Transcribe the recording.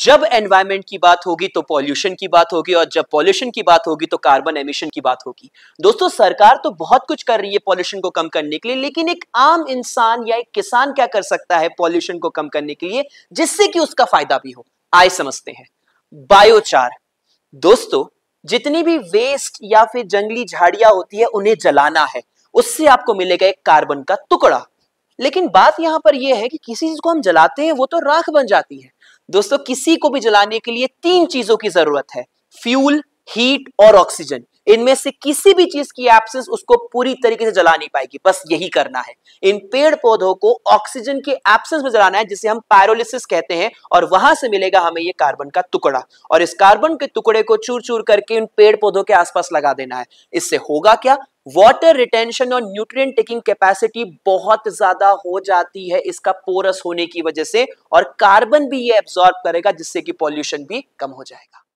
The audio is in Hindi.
जब एनवायरमेंट की बात होगी तो पॉल्यूशन की बात होगी और जब पॉल्यूशन की बात होगी तो कार्बन एमिशन की बात होगी दोस्तों सरकार तो बहुत कुछ कर रही है पॉल्यूशन को कम करने के लिए लेकिन एक आम इंसान या एक किसान क्या कर सकता है पॉल्यूशन को कम करने के लिए जिससे कि उसका फायदा भी हो आए समझते हैं बायोचार दोस्तों जितनी भी वेस्ट या फिर जंगली झाड़ियां होती है उन्हें जलाना है उससे आपको मिलेगा एक कार्बन का टुकड़ा लेकिन बात यहां पर यह है कि किसी चीज को हम जलाते हैं वो तो राख बन जाती है दोस्तों किसी को भी जलाने के लिए तीन चीजों की जरूरत है फ्यूल हीट और ऑक्सीजन इनमें से किसी भी चीज की एब्सेंस उसको पूरी तरीके से जला नहीं पाएगी बस यही करना है इन पेड़ पौधों को ऑक्सीजन के एब्सेंस में जलाना है जिसे हम पायरोलिसिस कहते हैं और वहां से मिलेगा हमें ये कार्बन का टुकड़ा और इस कार्बन के टुकड़े को चूर चूर करके इन पेड़ पौधों के आसपास लगा देना है इससे होगा क्या वाटर रिटेंशन और न्यूट्रिय टेकिंग कैपेसिटी बहुत ज्यादा हो जाती है इसका पोरस होने की वजह से और कार्बन भी ये एब्जॉर्ब करेगा जिससे कि पॉल्यूशन भी कम हो जाएगा